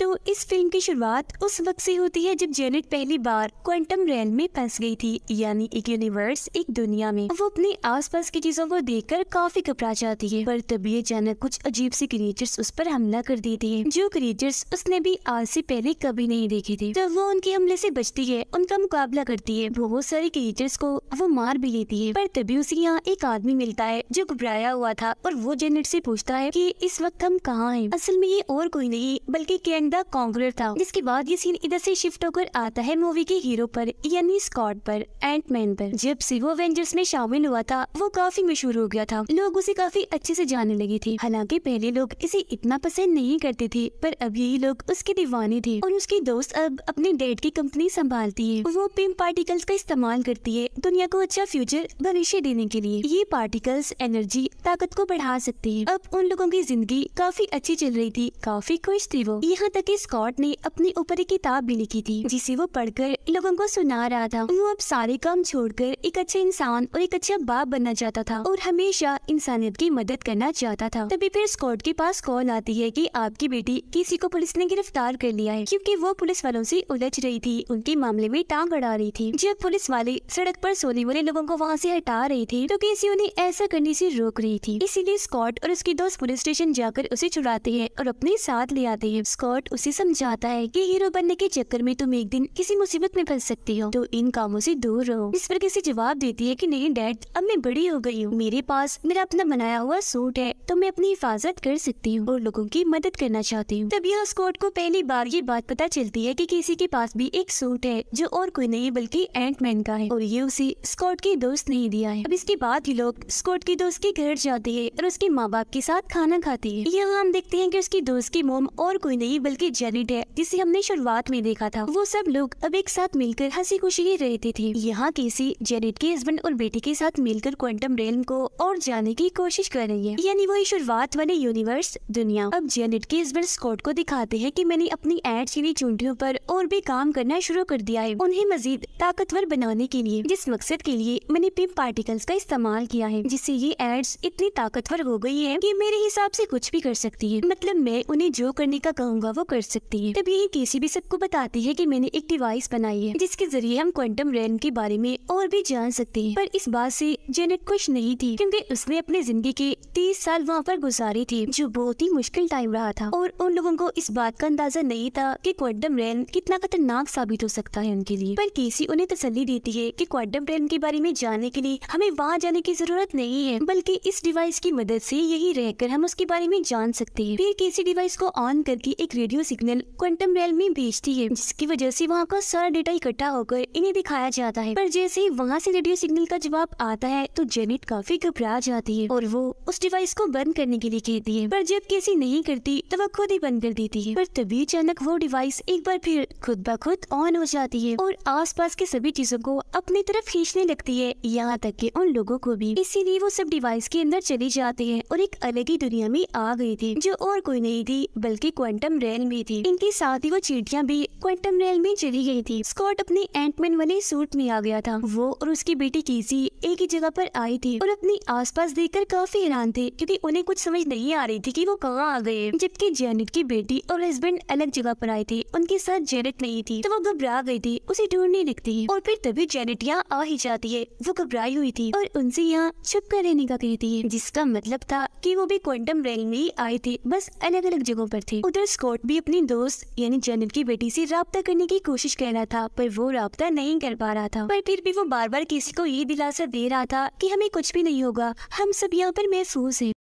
तो इस फिल्म की शुरुआत उस वक्त से होती है जब जेनेट पहली बार क्वांटम रैन में फंस गई थी यानी एक यूनिवर्स एक दुनिया में वो अपने आसपास की चीजों को देखकर काफी घबरा जाती है पर तभी अचानक कुछ अजीब सी क्रिएचर्स उस पर हमला कर देती है जो क्रिएचर्स उसने भी आज से पहले कभी नहीं देखे थे तो वो उनके हमले से बचती है उनका मुकाबला करती है बहुत सारे क्रिएचर्स को वो मार भी लेती है पर तभी उसे यहाँ एक आदमी मिलता है जो घबराया हुआ था और वो जेनेट से पूछता है की इस वक्त हम कहाँ है असल में ये और कोई नहीं बल्कि कैन द कॉन्ग्रेट था जिसके बाद ये सीन इधर से शिफ्ट होकर आता है मूवी के हीरो पर यानी स्कॉट पर एंट मैन पर जब से वो एवेंजर्स में शामिल हुआ था वो काफी मशहूर हो गया था लोग उसे काफी अच्छे से जाने लगी थी हालांकि पहले लोग इसे इतना पसंद नहीं करते थे पर अब यही लोग उसके दीवाने थे और उसकी दोस्त अब अपने डेड की कंपनी संभालती है वो पिम पार्टिकल्स का इस्तेमाल करती है दुनिया को अच्छा फ्यूचर भविष्य देने के लिए ये पार्टिकल्स एनर्जी ताकत को बढ़ा सकते है अब उन लोगों की जिंदगी काफी अच्छी चल रही थी काफी खुश थी वो यहाँ तक कि स्कॉट ने अपने ऊपर एक किताब भी लिखी थी जिसे वो पढ़कर लोगों को सुना रहा था वो अब सारे काम छोड़कर एक अच्छे इंसान और एक अच्छा बाप बनना चाहता था और हमेशा इंसानियत की मदद करना चाहता था तभी फिर स्कॉट के पास कॉल आती है कि आपकी बेटी किसी को पुलिस ने गिरफ्तार कर लिया है क्योंकि वो पुलिस वालों से उलझ रही थी उनके मामले में टांग अड़ा रही थी जब पुलिस वाले सड़क पर सोने वाले लोगों को वहाँ से हटा रही थी तो किसी उन्हें ऐसा करने से रोक रही थी इसीलिए स्कॉट और उसके दोस्त पुलिस स्टेशन जाकर उसे छुड़ाते हैं और अपने साथ ले आते हैं स्कॉट उसे समझाता है की हीरो बनने के चक्कर में तुम एक दिन किसी मुसीबत में फंस सकती हो तो इन कामों से दूर रहो इस पर किसी जवाब देती है कि नहीं डैड अब मैं बड़ी हो गई हूँ मेरे पास मेरा अपना बनाया हुआ सूट है तो मैं अपनी हिफाजत कर सकती हूँ और लोगों की मदद करना चाहती हूँ तभी स्कॉट को पहली बार ये बात पता चलती है कि किसी के पास भी एक सूट है जो और कोई नहीं बल्कि एंटमैन का है और ये उसे स्कॉट के दोस्त नहीं दिया है अब इसके बाद ही लोग स्कॉट के दोस्त के घर जाते हैं और उसके माँ बाप के साथ खाना खाती है यहाँ हम देखते हैं की उसकी दोस्त की मोम और कोई नहीं बल्कि जेनेट है जिसे हमने शुरुआत में देखा था वो सब लोग अब एक साथ साथ मिलकर हंसी खुशी ही रहती थी यहाँ केसी जेनेट के हस्बैंड और बेटे के साथ मिलकर क्वांटम रेलम को और जाने की कोशिश कर रही है यानी वही शुरुआत वाले यूनिवर्स दुनिया अब जेनेट के हस्बैंड स्कॉट को दिखाते हैं कि मैंने अपनी एड चीनी चुनटियों पर और भी काम करना शुरू कर दिया है उन्हें मजीद ताकतवर बनाने के लिए जिस मकसद के लिए मैंने पिम पार्टिकल्स का इस्तेमाल किया है जिससे ये एड्स इतनी ताकतवर हो गई है कि मेरे हिसाब से कुछ भी कर सकती है मतलब मैं उन्हें जो करने का कहूँगा वो कर सकती है तब यही केसी भी सबको बताती है की मैंने एक डिवाइस बनाया बनाई है जिसके जरिए हम क्वांटम रेन के बारे में और भी जान सकते हैं पर इस बात से जेनेट खुश नहीं थी क्योंकि उसने अपनी जिंदगी के तीस साल वहाँ पर गुजारी थी जो बहुत ही मुश्किल टाइम रहा था और उन लोगों को इस बात का अंदाजा नहीं था की क्वांटम रेन कितना खतरनाक साबित हो सकता है उनके लिए पर केसी उन्हें तसली देती है की क्वांटम रेन के बारे में जानने के लिए हमें वहाँ जाने की जरूरत नहीं है बल्कि इस डिवाइस की मदद ऐसी यही रहकर हम उसके बारे में जान सकते हैं फिर केसी डिवाइस को ऑन करके एक रेडियो सिग्नल क्वांटम रेल में भेजती है जिसकी वजह से वहाँ का सारा डेटा इकट्ठा होकर इन्हें दिखाया जाता है पर जैसे ही वहाँ से रेडियो सिग्नल का जवाब आता है तो जेनेट काफी घबरा जाती है और वो उस डिवाइस को बंद करने के लिए कहती है पर जब किसी नहीं करती तो वह खुद ही बंद कर देती है पर तभी अचानक वो डिवाइस एक बार फिर खुद ब खुद ऑन हो जाती है और पास के सभी चीजों को अपनी तरफ खींचने लगती है यहाँ तक के उन लोगों को भी इसीलिए वो सब डिवाइस के अंदर चली जाती है और एक अलग ही दुनिया में आ गई थी जो और कोई नहीं थी बल्कि क्वांटम रेल में थी इनके साथ ही वो चीटियाँ भी क्वांटम रेल में चली गई थी स्कॉट अपने एंटमैन वाले सूट में आ गया था वो और उसकी बेटी केसी एक ही जगह पर आई थी और अपने आसपास देखकर काफी हैरान थे क्योंकि उन्हें कुछ समझ नहीं आ रही थी कि वो कहाँ आ गए जबकि जेनेट की बेटी और हस्बैंड अलग जगह पर आए थे उनके साथ जेनेट नहीं थी तो वो घबरा गई थी उसे ढूंढने लगती है और फिर तभी जेनेट यहाँ आ ही जाती है वो घबराई हुई थी और उनसे यहाँ छुप कर रहने का कहती है जिसका मतलब था की वो भी क्वांटम रेल में ही आए थे बस अलग अलग जगहों पर थे उधर स्कॉट भी अपनी दोस्त यानी जेनेट की बेटी से रबता करने की कोशिश कर रहा था था पर वो रबता नहीं कर पा रहा था पर फिर भी वो बार बार किसी को ये दिलासा दे रहा था कि हमें कुछ भी नहीं होगा हम सब यहाँ पर महसूस हैं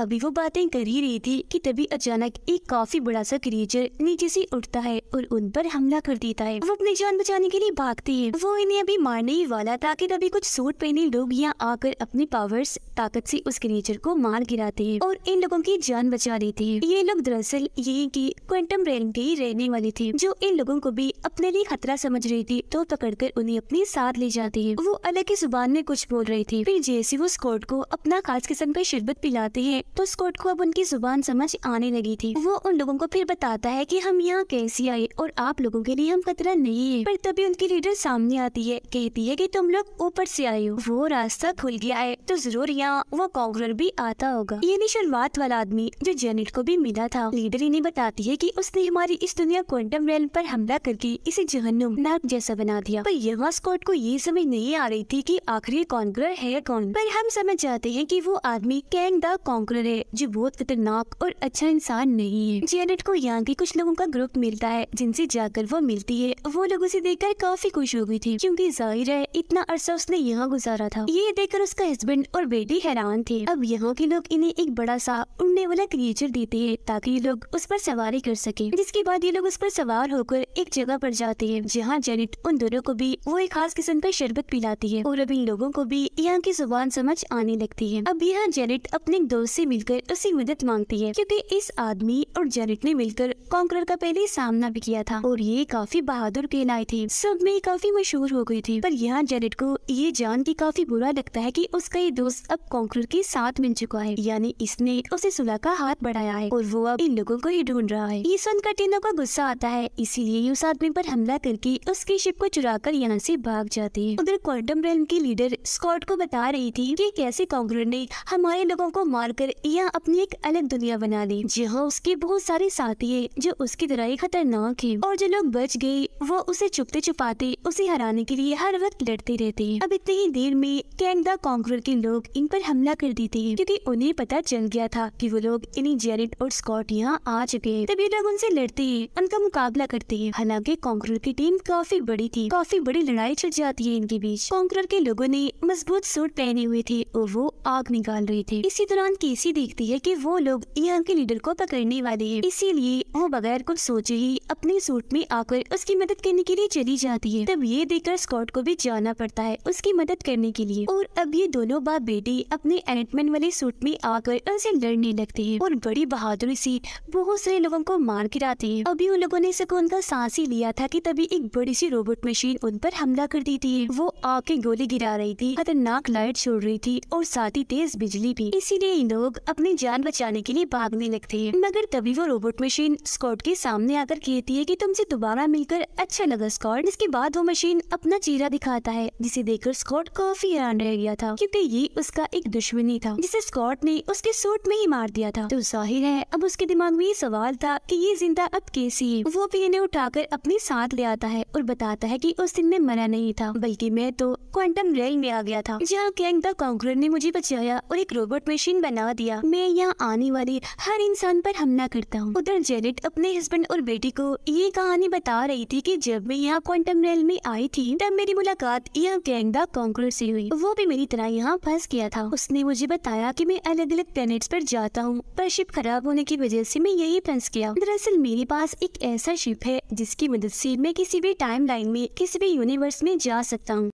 अभी वो बातें कर ही रही थी कि तभी अचानक एक काफी बड़ा सा क्रिएचर नीचे से उठता है और उन पर हमला कर देता है वो अपनी जान बचाने के लिए भागती है वो इन्हें अभी मारने ही वाला था कि तभी कुछ सूट पहने लोग यहाँ आकर अपने पावर्स ताकत से उस क्रिएचर को मार गिराते हैं और इन लोगों की जान बचा लेती हैं ये लोग दरअसल यही की क्वेंटम रेल के रहने वाले थे जो इन लोगों को भी अपने लिए खतरा समझ रही थी तो कर उन्हें अपने साथ ले जाती है वो अलग ही जुबान में कुछ बोल रही थी फिर जैसे वो स्कॉट को अपना खास किस्म का शरबत पिलाते हैं तो स्कॉट को अब उनकी जुबान समझ आने लगी थी वो उन लोगों को फिर बताता है कि हम यहाँ कैसे आए और आप लोगों के लिए हम खतरा नहीं है पर तभी उनकी लीडर सामने आती है कहती है कि तुम लोग ऊपर से आए हो वो रास्ता खुल गया है तो जरूर यहाँ वो कॉन्गरर भी आता होगा नहीं शुरुआत वाला आदमी जो जेनेट को भी मिला था लीडर इन्हें बताती है की उसने हमारी इस दुनिया क्वांटम रेल पर हमला करके इसे जहनुम नाक जैसा बना दिया पर यहाँ स्कॉट को ये समझ नहीं आ रही थी की आखिरी कॉन्ग्रर है कौन पर हम समझ जाते हैं की वो आदमी कैंग द कॉन्ग नौकर है जो बहुत खतरनाक और अच्छा इंसान नहीं है जेनेट को यहाँ के कुछ लोगों का ग्रुप मिलता है जिनसे जाकर वो मिलती है वो लोग उसे देखकर काफी खुश हो गई थी क्योंकि जाहिर है इतना अरसा उसने यहाँ गुजारा था ये देखकर उसका हस्बैंड और बेटी हैरान थे अब यहाँ के लोग इन्हें एक बड़ा सा उड़ने वाला क्रिएचर देते है ताकि ये लोग उस पर सवारी कर सके जिसके बाद ये लोग उस पर सवार होकर एक जगह पर जाते हैं जहाँ जेनेट उन दोनों को भी वो एक खास किस्म का शरबत पिलाती है और अब इन लोगों को भी यहाँ की जुबान समझ आने लगती है अब यहाँ जेनेट अपने दोस्त से मिलकर उसी मदद मांगती है क्योंकि इस आदमी और जेनेट ने मिलकर कॉन्करर का पहले सामना भी किया था और ये काफी बहादुर कहलाए थे सब में काफी मशहूर हो गई थी पर यहाँ जेनेट को ये जान के काफी बुरा लगता है कि उसका ये दोस्त अब कॉन्करर के साथ मिल चुका है यानी इसने उसे सुलह का हाथ बढ़ाया है और वो अब इन लोगों को ही ढूंढ रहा है ये सुन तीनों का गुस्सा आता है इसीलिए उस आदमी पर हमला करके उसके शिप को चुरा कर यहाँ से भाग जाते हैं उधर क्वांटम रेल की लीडर स्कॉट को बता रही थी कि कैसे कॉन्करर ने हमारे लोगों को मारकर देखकर ईया अपनी एक अलग दुनिया बना ली जहाँ उसके बहुत सारे साथी है जो उसकी तरह ही खतरनाक है और जो लोग बच गए वो उसे छुपते छुपाते उसे हराने के लिए हर वक्त लड़ते रहते हैं अब इतनी ही देर में कैंग द कॉन्कर के लोग इन पर हमला कर देते हैं क्यूँकी उन्हें पता चल गया था की वो लोग इन्हीं जेरिट और स्कॉट यहाँ आ चुके हैं तभी लोग उनसे लड़ते है उनका मुकाबला करते है हालांकि कॉन्कर की टीम काफी बड़ी थी काफी बड़ी लड़ाई छिड़ जाती है इनके बीच कॉन्कर के लोगों ने मजबूत सूट पहने हुए थे और वो आग निकाल रहे थे इसी दौरान केस पॉलिसी देखती है कि वो लोग यहाँ के लीडर को पकड़ने वाले हैं इसीलिए वो बगैर कुछ सोचे ही अपने सूट में आकर उसकी मदद करने के लिए चली जाती है तब ये देखकर स्कॉट को भी जाना पड़ता है उसकी मदद करने के लिए और अब ये दोनों बाप बेटी अपने एंटमैन वाले सूट में आकर उनसे लड़ने लगते है और बड़ी बहादुरी से बहुत सारे लोगों को मार गिराते हैं अभी उन लोगों ने इसको उनका सांस ही लिया था की तभी एक बड़ी सी रोबोट मशीन उन पर हमला कर दी थी वो आके गोली गिरा रही थी खतरनाक लाइट छोड़ रही थी और साथ ही तेज बिजली भी इसीलिए इन लोगों लोग अपनी जान बचाने के लिए भागने लगते हैं मगर तभी वो रोबोट मशीन स्कॉट के सामने आकर कहती है कि तुमसे दोबारा मिलकर अच्छा लगा स्कॉट इसके बाद वो मशीन अपना चेहरा दिखाता है जिसे देखकर स्कॉट काफी हैरान रह गया था क्योंकि ये उसका एक दुश्मनी था जिसे स्कॉट ने उसके सूट में ही मार दिया था तो जाहिर है अब उसके दिमाग में ये सवाल था कि ये जिंदा अब कैसी है वो भी इन्हें उठाकर अपने साथ ले आता है और बताता है कि उस दिन में मरा नहीं था बल्कि मैं तो क्वांटम रेल में आ गया था जहाँ कैंग द कॉन्क्रेट ने मुझे बचाया और एक रोबोट मशीन बना दिया मैं यहाँ आने वाले हर इंसान पर हमला करता हूँ उधर जेनेट अपने हस्बैंड और बेटी को ये कहानी बता रही थी कि जब मैं यहाँ क्वांटम रेल में आई थी तब मेरी मुलाकात यहाँ गैंग कॉन्क्रोट से हुई वो भी मेरी तरह यहाँ फंस गया था उसने मुझे बताया की मैं अलग अलग प्लेनेट पर जाता हूँ पर शिप खराब होने की वजह ऐसी मैं यही फंस गया दरअसल मेरे पास एक ऐसा शिप है जिसकी मदद ऐसी मैं किसी भी टाइम लाइन में किसी भी यूनिवर्स में जा सकता हूँ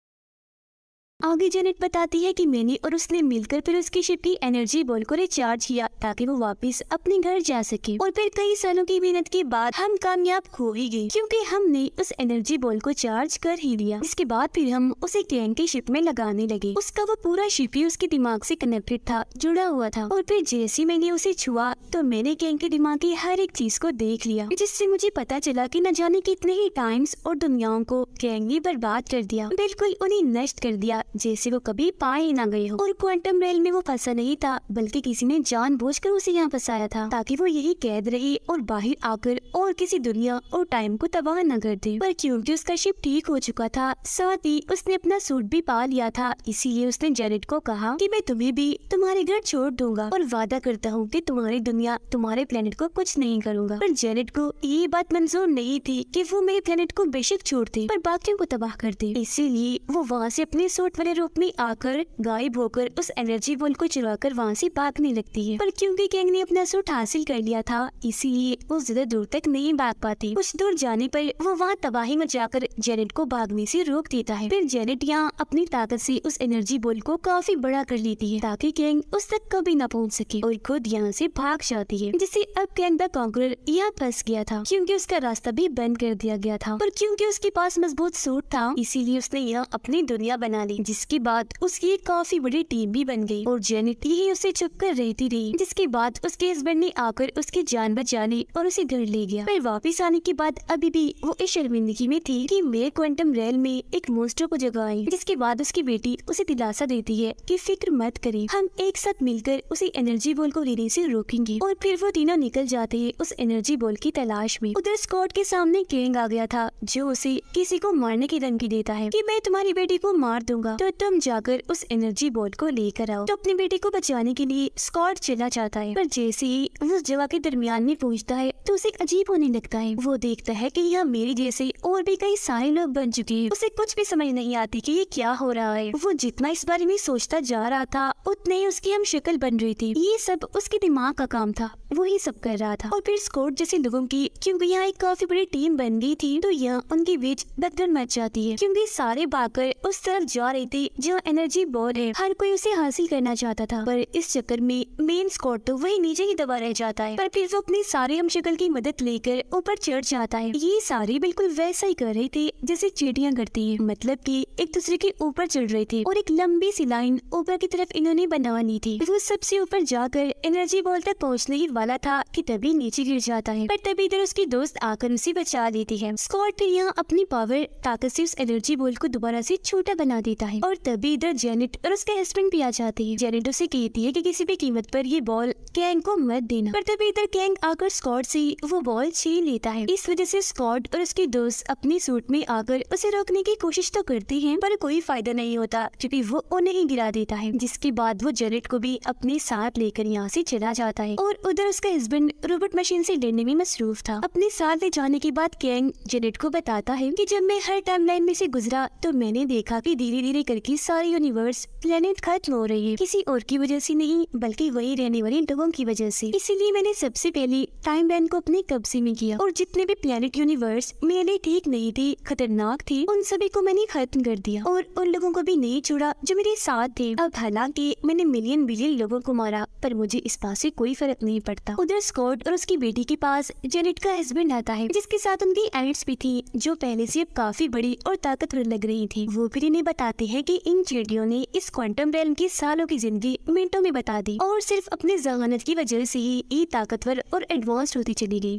आगे जेनेट बताती है कि मैंने और उसने मिलकर फिर उसकी शिप की एनर्जी बॉल को रिचार्ज किया ताकि वो वापस अपने घर जा सके और फिर कई सालों की मेहनत के बाद हम कामयाब हो ही गए क्योंकि हमने उस एनर्जी बॉल को चार्ज कर ही लिया इसके बाद फिर हम उसे कैन की शिप में लगाने लगे उसका वो पूरा शिप ही उसके दिमाग ऐसी कनेक्टेड था जुड़ा हुआ था और फिर जैसे मैंने उसे छुआ तो मैंने कैन के दिमाग की हर एक चीज को देख लिया जिससे मुझे पता चला की न जाने कितने ही टाइम्स और दुनियाओं को क्रेन ने बर्बाद कर दिया बिल्कुल उन्हें नष्ट कर दिया जैसे वो कभी पाए ही ना गई हो और क्वांटम रेल में वो फंसा नहीं था बल्कि किसी ने जानबूझकर उसे यहाँ फंसाया था ताकि वो यही कैद रही और बाहर आकर और किसी दुनिया और टाइम को तबाह न कर दे पर क्योंकि उसका शिप ठीक हो चुका था साथ ही उसने अपना सूट भी पा लिया था इसीलिए उसने जेनेट को कहा की मैं तुम्हें भी तुम्हारे घर छोड़ दूंगा और वादा करता हूँ की तुम्हारी दुनिया तुम्हारे प्लेनेट को कुछ नहीं करूँगा पर जेनेट को ये बात मंजूर नहीं थी की वो मेरे प्लेनेट को बेशक छोड़ती पर बाकी को तबाह करती इसीलिए वो वहाँ ऐसी अपने सूट भूत वाले रूप में आकर गायब होकर उस एनर्जी बॉल को कर वहाँ से भागने लगती है पर क्योंकि गैंग ने अपना सूट हासिल कर लिया था इसीलिए वो ज्यादा दूर तक नहीं भाग पाती कुछ दूर जाने पर वो वहाँ तबाही में जाकर जेनेट को भागने से रोक देता है फिर जेनेट यहाँ अपनी ताकत से उस एनर्जी बॉल को काफी बड़ा कर लेती है ताकि गैंग उस तक कभी न पहुँच सके और खुद यहाँ से भाग जाती है जिससे अब गैंग द कॉन्करर यहाँ फंस गया था क्योंकि उसका रास्ता भी बंद कर दिया गया था पर क्योंकि उसके पास मजबूत सूट था इसीलिए उसने यह अपनी दुनिया बना ली जिसके बाद उसकी काफी बड़ी टीम भी बन गई और जेनेट यही उसे चुप कर रहती रही जिसके बाद उसके हस्बैंड ने आकर उसकी जान बचा ली और उसे घर ले गया पर वापस आने के बाद अभी भी वो इस शर्मिंदगी में थी कि मैं क्वांटम रेल में एक मोस्टर को जगाई जिसके बाद उसकी बेटी उसे दिलासा देती है की फिक्र मत करे हम एक साथ मिलकर उसे एनर्जी बॉल को लेने ऐसी रोकेंगे और फिर वो तीनों निकल जाते हैं उस एनर्जी बॉल की तलाश में उधर स्कॉट के सामने केंग आ गया था जो उसे किसी को मारने की धमकी देता है कि मैं तुम्हारी बेटी को मार दूंगा होगा तो तुम जाकर उस एनर्जी बॉल को लेकर आओ तो अपने बेटे को बचाने के लिए स्कॉट चला जाता है पर जैसे ही उस जगह के दरमियान में पहुँचता है तो उसे अजीब होने लगता है वो देखता है की यहाँ मेरी जैसे और भी कई सारे लोग बन चुके हैं उसे कुछ भी समझ नहीं आती की ये क्या हो रहा है वो जितना इस बारे में सोचता जा रहा था उतने ही उसकी हम शक्ल बन रही थी ये सब उसके दिमाग का काम था वही सब कर रहा था और फिर स्कॉट जैसे लोगों की क्योंकि यहाँ एक काफी बड़ी टीम बन गई थी तो यहाँ उनके बीच दगदग मच जाती है क्योंकि सारे बाकर उस तरफ जा रहे थे जहाँ एनर्जी बॉल है हर कोई उसे हासिल करना चाहता था पर इस चक्कर में मेन स्कॉट तो वही नीचे ही दबा रह जाता है पर फिर वो अपनी सारे हम शक्ल की मदद लेकर ऊपर चढ़ जाता है ये सारे बिल्कुल वैसा ही कर रहे थे जैसे चीटियाँ करती है मतलब की एक दूसरे के ऊपर चढ़ रहे थे और एक लंबी सी लाइन ऊपर की तरफ इन्होंने बनवानी थी वो सबसे ऊपर जाकर एनर्जी बॉल तक पहुँचने ही वाला था कि तभी नीचे गिर जाता है पर तभी इधर उसकी दोस्त आकर उसे बचा लेती है स्कॉट फिर यहाँ अपनी पावर ताकत से उस एनर्जी बोल को दोबारा से छोटा बना देता है और तभी इधर जेनेट और उसके हस्बैंड भी आ जाते हैं जेनेट उसे कहती है कि किसी भी कीमत पर ये बॉल कैंग को मत देना पर तभी इधर कैंग आकर स्कॉट से वो बॉल छीन लेता है इस वजह से स्कॉट और उसके दोस्त अपने सूट में आकर उसे रोकने की कोशिश तो करती हैं पर कोई फायदा नहीं होता क्योंकि वो उन्हें ही गिरा देता है जिसके बाद वो जेनेट को भी अपने साथ लेकर यहाँ से चला जाता है और उधर उसका हस्बैंड रोबोट मशीन से डरने में मसरूफ था अपने साथ ले जाने के बाद कैंग जेनेट को बताता है कि जब मैं हर टाइमलाइन में से गुजरा तो मैंने देखा कि धीरे धीरे करके सारे यूनिवर्स प्लेनेट खत्म हो रही है किसी और की वजह से नहीं बल्कि वही रहने वाले लोगों की वजह से इसीलिए मैंने सबसे पहले टाइम लाइन को अपने कब्जे में किया और जितने भी प्लेनेट यूनिवर्स मेरे लिए ठीक नहीं थे खतरनाक थे उन सभी को मैंने खत्म कर दिया और उन लोगों को भी नहीं छोड़ा जो मेरे साथ थे अब हालांकि मैंने मिलियन बिलियन लोगों को मारा पर मुझे इस बात से कोई फर्क नहीं पड़ा करता उधर स्कॉट और उसकी बेटी के पास जेनेट का हस्बैंड आता है जिसके साथ उनकी एड्स भी थी जो पहले से अब काफी बड़ी और ताकतवर लग रही थी वो फिर इन्हें बताते हैं कि इन चिड़ियों ने इस क्वांटम रेलम की सालों की जिंदगी मिनटों में बता दी और सिर्फ अपने जहानत की वजह से ही ये ताकतवर और एडवांस होती चली गई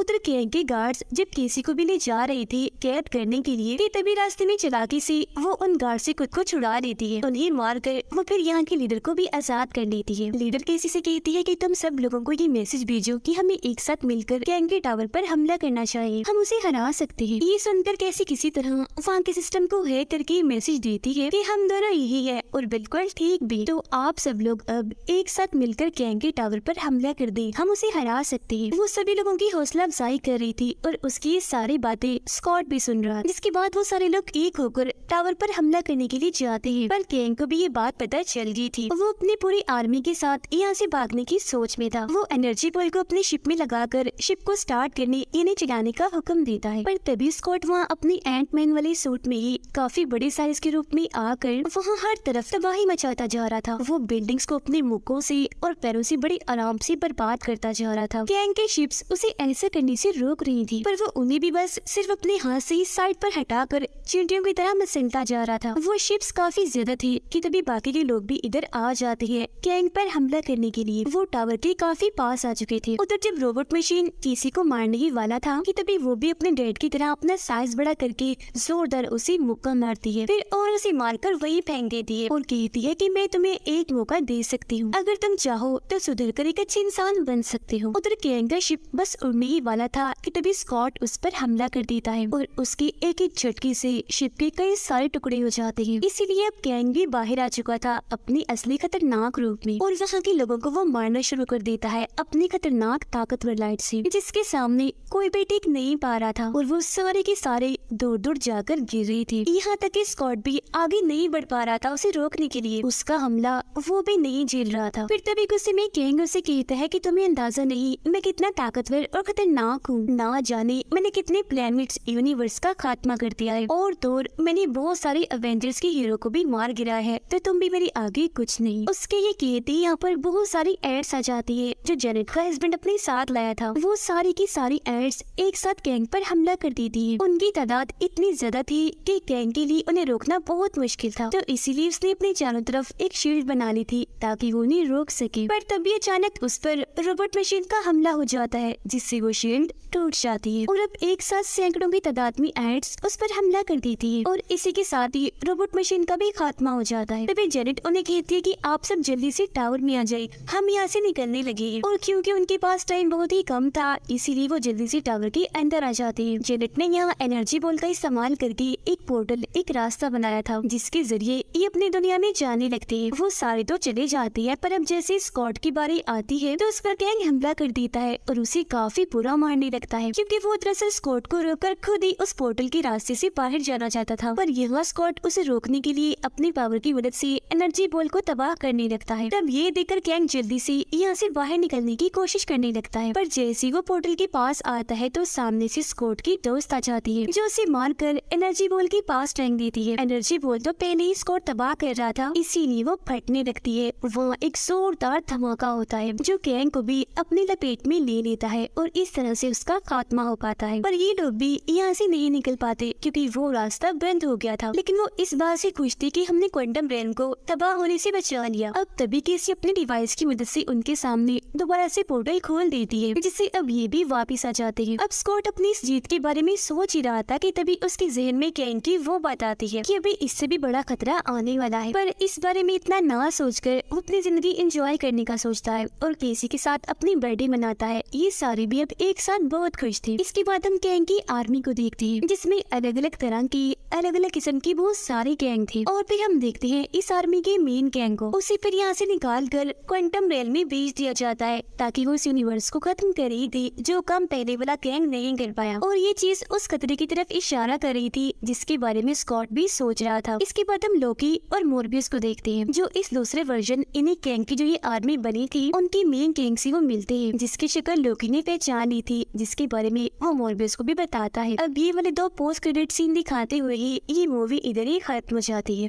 उधर कैद के गार्ड्स जब केसी को भी ले जा रहे थे कैद करने के लिए तभी रास्ते में चलाकी से वो उन गार्ड से खुद को छुड़ा लेती है उन्हें मार कर वो फिर यहाँ के लीडर को भी आजाद कर लेती है लीडर केसी से कहती है कि तुम सब लोगों को ये मैसेज भेजो कि हमें एक साथ मिलकर कैंग के टावर पर हमला करना चाहिए हम उसे हरा सकते हैं ये सुनकर कैसी किसी तरह वहाँ के सिस्टम को हैक करके मैसेज देती है की हम दोनों यही है और बिल्कुल ठीक भी तो आप सब लोग अब एक साथ मिलकर कैंग के टावर पर हमला कर दे हम उसे हरा सकते है वो सभी लोगों की हौसला अफजाई कर रही थी और उसकी सारी बातें स्कॉट भी सुन रहा जिसके बाद वो सारे लोग एक होकर टावर पर हमला करने के लिए जाते हैं पर कैंग को भी ये बात पता चल गई थी वो अपनी पूरी आर्मी के साथ यहाँ से भागने की सोच में था वो एनर्जी बॉल को अपनी शिप में लगाकर शिप को स्टार्ट करने इन्हें चलाने का हुक्म देता है पर तभी स्कॉट वहाँ अपनी एंट मैन वाले सूट में ही काफी बड़े साइज के रूप में आकर वहाँ हर तरफ तबाही मचाता जा रहा था वो बिल्डिंग्स को अपने मुखों से और पैरों से बड़े आराम से बर्बाद करता जा रहा था कैंग के शिप्स उसे ऐसे करने से रोक रही थी पर वो उन्हें भी बस सिर्फ अपने हाथ से ही साइड पर हटाकर चींटियों की तरह मसलता जा रहा था वो शिप्स काफी ज्यादा थी कि तभी बाकी के लोग भी इधर आ जाते हैं कैंग पर हमला करने के लिए वो टावर के काफी पास आ चुके थे उधर जब रोबोट मशीन किसी को मारने ही वाला था कि तभी वो भी अपने डैड की तरह अपना साइज बड़ा करके जोरदार उसे मुक्का मारती है फिर और उसे मारकर वही फेंक देती है और कहती है की मैं तुम्हें एक मौका दे सकती हूँ अगर तुम चाहो तो सुधर कर एक अच्छे इंसान बन सकते हो उधर कैंग का शिप बस उड़ने ही वाला था कि तभी स्कॉट उस पर हमला कर देता है और उसकी एक एक झटकी से शिप के कई सारे टुकड़े हो जाते हैं इसीलिए अब गैंग भी बाहर आ चुका था अपनी असली खतरनाक रूप में और वहाँ के लोगों को वो मारना शुरू कर देता है अपनी खतरनाक ताकतवर लाइट से जिसके सामने कोई भी टिक नहीं पा रहा था और वो सारे के सारे दूर दूर जाकर गिर रही थी यहाँ तक की स्कॉट भी आगे नहीं बढ़ पा रहा था उसे रोकने के लिए उसका हमला वो भी नहीं झेल रहा था फिर तभी गुस्से में गैंग उसे कहता है की तुम्हें अंदाजा नहीं मैं कितना ताकतवर और खतरनाक नाक हूँ ना जाने मैंने कितने प्लेनेट्स यूनिवर्स का खात्मा कर दिया है और दूर मैंने बहुत सारे एवेंजर्स के हीरो को भी मार गिरा है तो तुम भी मेरे आगे कुछ नहीं उसके ये कहते यहाँ पर बहुत सारी एड्स आ जाती है जो जेनेट का हस्बैंड अपने साथ लाया था वो सारी की सारी एड्स एक साथ गैंग पर हमला कर दी थी उनकी तादाद इतनी ज्यादा थी कि गैंग के लिए उन्हें रोकना बहुत मुश्किल था तो इसीलिए उसने अपने चारों तरफ एक शील्ड बना ली थी ताकि वो उन्हें रोक सके पर तभी अचानक उस पर रोबोट मशीन का हमला हो जाता है जिससे वो शील्ड टूट जाती है और अब एक साथ सैकड़ों की तादाद में एड्स उस पर हमला कर देती है और इसी के साथ ही रोबोट मशीन का भी खात्मा हो जाता है तभी जेनेट उन्हें कहती है कि आप सब जल्दी से टावर में आ जाए हम यहाँ से निकलने लगे और क्योंकि उनके पास टाइम बहुत ही कम था इसीलिए वो जल्दी से टावर के अंदर आ जाते है जेनेट ने यहाँ एनर्जी बॉल का इस्तेमाल करके एक पोर्टल एक रास्ता बनाया था जिसके जरिए ये अपनी दुनिया में जाने लगते है वो सारे तो चले जाते हैं पर अब जैसे स्कॉट की बारी आती है तो उस पर गैंग हमला कर देता है और उसे काफी बुरा बुरा मानने लगता है क्योंकि वो दरअसल स्कॉट को रोककर खुद ही उस पोर्टल के रास्ते से बाहर जाना चाहता था पर यह स्कॉट उसे रोकने के लिए अपनी पावर की मदद से एनर्जी बॉल को तबाह करने लगता है तब ये देखकर कैंग जल्दी से यहाँ से बाहर निकलने की कोशिश करने लगता है पर जैसे वो पोर्टल के पास आता है तो सामने से स्कॉट की दोस्त आ जाती है जो उसे कर एनर्जी बॉल के पास टैंक देती है एनर्जी बॉल तो पहले ही स्कॉट तबाह कर रहा था इसीलिए वो फटने लगती है वहाँ एक जोरदार धमाका होता है जो कैंग को भी अपनी लपेट में ले लेता है और इस तरह तरह से उसका खात्मा हो पाता है पर ये भी यहाँ से नहीं निकल पाते क्योंकि वो रास्ता बंद हो गया था लेकिन वो इस बात से खुश थी कि हमने क्वांटम ब्रेन को तबाह होने से बचा लिया अब तभी किसी अपने डिवाइस की मदद से उनके सामने दोबारा से पोर्टल खोल देती है जिससे अब ये भी वापिस आ जाते हैं अब स्कॉट अपनी इस जीत के बारे में सोच ही रहा था की तभी उसके जहन में कैन की वो बात आती है की अभी इससे भी बड़ा खतरा आने वाला है पर इस बारे में इतना ना सोच वो अपनी जिंदगी इंजॉय करने का सोचता है और केसी के साथ अपनी बर्थडे मनाता है ये सारी भी अब एक साथ बहुत खुश थे इसके बाद हम गैंग की आर्मी को देखते हैं जिसमें अलग अलग तरह की अलग अलग किस्म की बहुत सारी गैंग थी और फिर हम देखते हैं इस आर्मी के मेन गैंग को उसे फिर यहाँ से निकाल कर क्वांटम रेल में भेज दिया जाता है ताकि वो इस यूनिवर्स को खत्म कर रही थी जो काम पहले वाला गैंग नहीं कर पाया और ये चीज उस खतरे की तरफ इशारा कर रही थी जिसके बारे में स्कॉट भी सोच रहा था इसके बाद हम लोकी और मोरबियस को देखते हैं जो इस दूसरे वर्जन इन्हीं गैंग की जो ये आर्मी बनी थी उनकी मेन गैंग से वो मिलते हैं जिसकी शिकल लोकी ने पहचान ली थी जिसके बारे में वो मोरबियस को भी बताता है अब ये वाले दो पोस्ट क्रेडिट सीन दिखाते हुए ही ये मूवी इधर ही खत्म हो जाती है